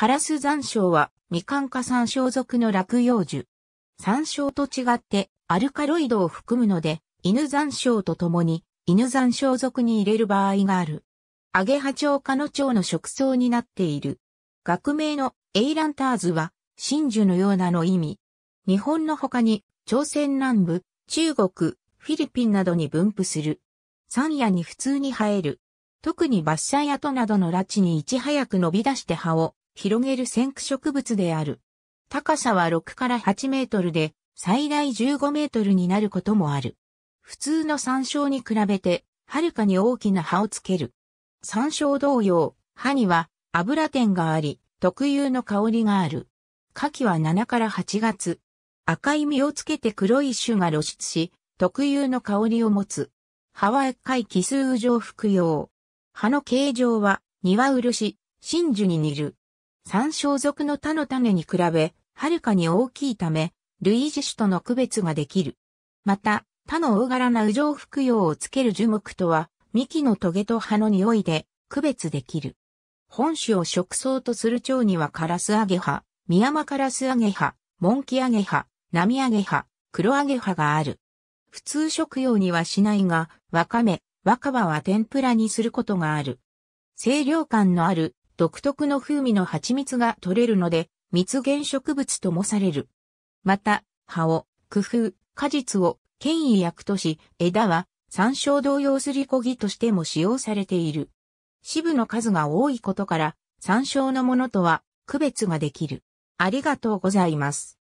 カラス山椒は未完。化山椒属の落葉樹。山椒と違ってアルカロイドを含むので、犬山椒と共に犬山椒属に入れる場合がある。アゲハチョウ科の蝶の食草になっている。学名のエイランターズは真珠のようなの意味。日本の他に朝鮮南部、中国、フィリピンなどに分布する。山野に普通に生える。特にバッ跡トなどの拉致にいち早く伸び出して葉を広げる先駆植物である。高さは6から8メートルで、最大15メートルになることもある。普通の山椒に比べて、はるかに大きな葉をつける。山椒同様、葉には油点があり、特有の香りがある。夏季は7から8月。赤い実をつけて黒い種が露出し、特有の香りを持つ。葉は赤回奇数上服用。葉の形状は、庭漆、真珠に似る。三小属の他の種に比べ、はるかに大きいため、類似種との区別ができる。また、他の大柄な羽上服用をつける樹木とは、幹のトゲと葉の匂いで区別できる。本種を食草とする蝶にはカラスアゲハ、ミヤマカラスアゲハ、モンキアゲハ、ナミアゲハ、ロアゲハがある。普通食用にはしないが、わかめ、カバは天ぷらにすることがある。清涼感のある独特の風味の蜂蜜が取れるので、蜜原植物ともされる。また、葉を、工夫、果実を、権威薬とし、枝は、山椒同様すりこぎとしても使用されている。支部の数が多いことから、山椒のものとは区別ができる。ありがとうございます。